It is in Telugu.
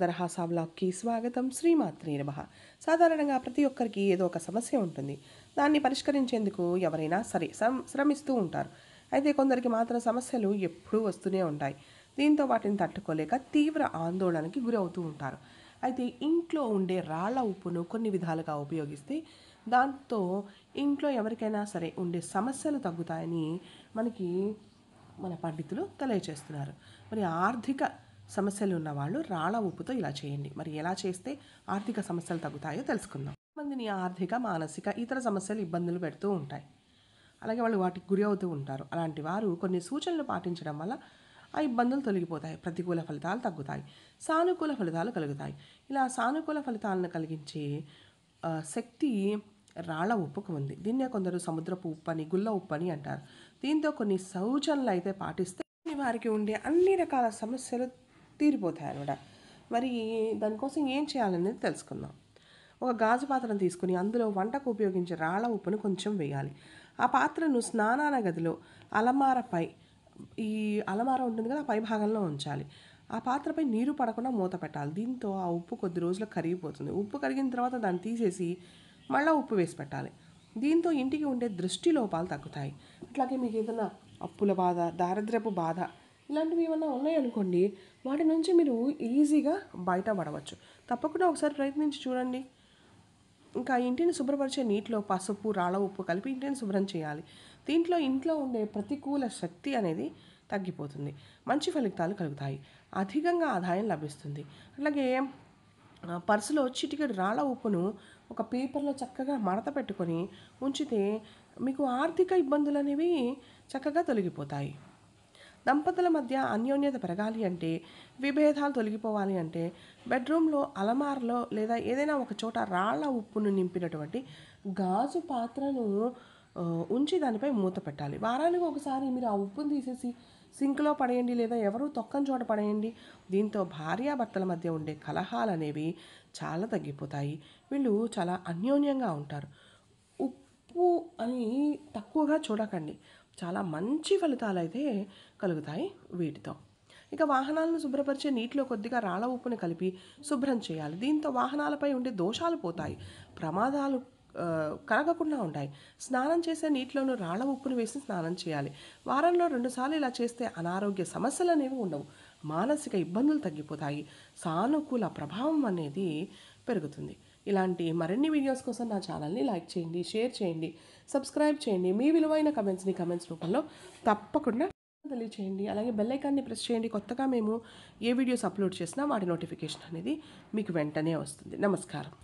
దర్హాసా సాబ్లాగ్కి స్వాగతం శ్రీమాత్రి నమ సాధారణంగా ప్రతి ఒక్కరికి ఏదో ఒక సమస్య ఉంటుంది దాన్ని పరిష్కరించేందుకు ఎవరైనా సరే శ్రమిస్తూ ఉంటారు అయితే కొందరికి మాత్రం సమస్యలు ఎప్పుడూ వస్తూనే ఉంటాయి దీంతో వాటిని తట్టుకోలేక తీవ్ర ఆందోళనకి గురవుతూ ఉంటారు అయితే ఇంట్లో ఉండే రాళ్ల ఉప్పును కొన్ని విధాలుగా ఉపయోగిస్తే దాంతో ఇంట్లో ఎవరికైనా సరే ఉండే సమస్యలు తగ్గుతాయని మనకి మన పండితులు తెలియజేస్తున్నారు మరి ఆర్థిక సమస్యలు ఉన్నవాళ్ళు రాళ్ళ ఉప్పుతో ఇలా చేయండి మరి ఎలా చేస్తే ఆర్థిక సమస్యలు తగ్గుతాయో తెలుసుకుందాం మందిని ఆర్థిక మానసిక ఇతర సమస్యలు ఇబ్బందులు పెడుతూ ఉంటాయి అలాగే వాళ్ళు వాటికి గురి అవుతూ ఉంటారు అలాంటి వారు కొన్ని సూచనలు పాటించడం వల్ల ఆ ఇబ్బందులు తొలగిపోతాయి ప్రతికూల ఫలితాలు తగ్గుతాయి సానుకూల ఫలితాలు కలుగుతాయి ఇలా సానుకూల ఫలితాలను కలిగించే శక్తి రాళ్ల ఉప్పుకు ఉంది దీన్నే కొందరు సముద్రపు ఉప్పు అని గుళ్ళ ఉప్పు అని అంటారు దీంతో కొన్ని సూచనలు అయితే పాటిస్తే వారికి ఉండే అన్ని రకాల సమస్యలు తీరిపోతాయి అనమాట మరి దానికోసం ఏం చేయాలనేది తెలుసుకుందాం ఒక గాజు పాత్రను తీసుకుని అందులో వంటకు ఉపయోగించే రాళ్ళ ఉప్పును కొంచెం వేయాలి ఆ పాత్రను స్నానాల గదిలో అలమారపై ఈ అలమార ఉంటుంది కదా పై భాగంలో ఉంచాలి ఆ పాత్రపై నీరు పడకుండా మూత పెట్టాలి దీంతో ఆ ఉప్పు కొద్ది రోజులు కరిగిపోతుంది ఉప్పు కరిగిన తర్వాత దాన్ని తీసేసి మళ్ళీ ఉప్పు వేసి పెట్టాలి దీంతో ఇంటికి ఉండే దృష్టి లోపాలు తగ్గుతాయి అట్లాగే మీకు ఏదైనా అప్పుల బాధ దారిద్రపు బాధ ఇలాంటివి ఏమైనా ఉన్నాయనుకోండి వాటి నుంచి మీరు ఈజీగా బయటపడవచ్చు తప్పకుండా ఒకసారి ప్రయత్నించి చూడండి ఇంకా ఇంటిని శుభ్రపరిచే నీటిలో పసుపు రాళ్ళ ఉప్పు కలిపి ఇంటిని శుభ్రం చేయాలి దీంట్లో ఇంట్లో ఉండే ప్రతికూల శక్తి అనేది తగ్గిపోతుంది మంచి ఫలితాలు కలుగుతాయి అధికంగా ఆదాయం లభిస్తుంది అలాగే పర్సులో చిటికెడు రాళ్ళ ఉప్పును ఒక పేపర్లో చక్కగా మడత పెట్టుకొని ఉంచితే మీకు ఆర్థిక ఇబ్బందులు అనేవి చక్కగా తొలగిపోతాయి దంపతుల మధ్య అన్యోన్యత పెరగాలి అంటే విభేదాలు తొలగిపోవాలి అంటే బెడ్రూమ్లో అలమారలో లేదా ఏదైనా ఒక చోట రాళ్ల ఉప్పును నింపినటువంటి గాజు పాత్రను ఉంచి దానిపై మూత పెట్టాలి వారానికి ఒకసారి మీరు ఆ ఉప్పును తీసేసి సింక్లో పడేయండి లేదా ఎవరు తొక్కని చోట పడేయండి దీంతో భార్యాభర్తల మధ్య ఉండే కలహాలు అనేవి చాలా తగ్గిపోతాయి వీళ్ళు చాలా అన్యోన్యంగా ఉంటారు ఉప్పు అని తక్కువగా చూడకండి చాలా మంచి ఫలితాలు అయితే కలుగుతాయి వీటితో ఇక వాహనాలను శుభ్రపరిచే నీటిలో కొద్దిగా రాళ్ళ ఉప్పుని కలిపి శుభ్రం చేయాలి దీంతో వాహనాలపై ఉండే దోషాలు పోతాయి ప్రమాదాలు కరగకుండా ఉంటాయి స్నానం చేసే నీటిలోనూ రాళ్ళ ఉప్పును వేసి స్నానం చేయాలి వారంలో రెండుసార్లు ఇలా చేస్తే అనారోగ్య సమస్యలు అనేవి ఉండవు మానసిక ఇబ్బందులు తగ్గిపోతాయి సానుకూల ప్రభావం అనేది పెరుగుతుంది ఇలాంటి మరిన్ని వీడియోస్ కోసం నా ఛానల్ని లైక్ చేయండి షేర్ చేయండి సబ్స్క్రైబ్ చేయండి మీ విలువైన కమెంట్స్ని కమెంట్స్ రూపంలో తప్పకుండా తెలియచేయండి అలాగే బెల్లైకాన్ని ప్రెస్ చేయండి కొత్తగా మేము ఏ వీడియోస్ అప్లోడ్ చేసినా వాటి నోటిఫికేషన్ అనేది మీకు వెంటనే వస్తుంది నమస్కారం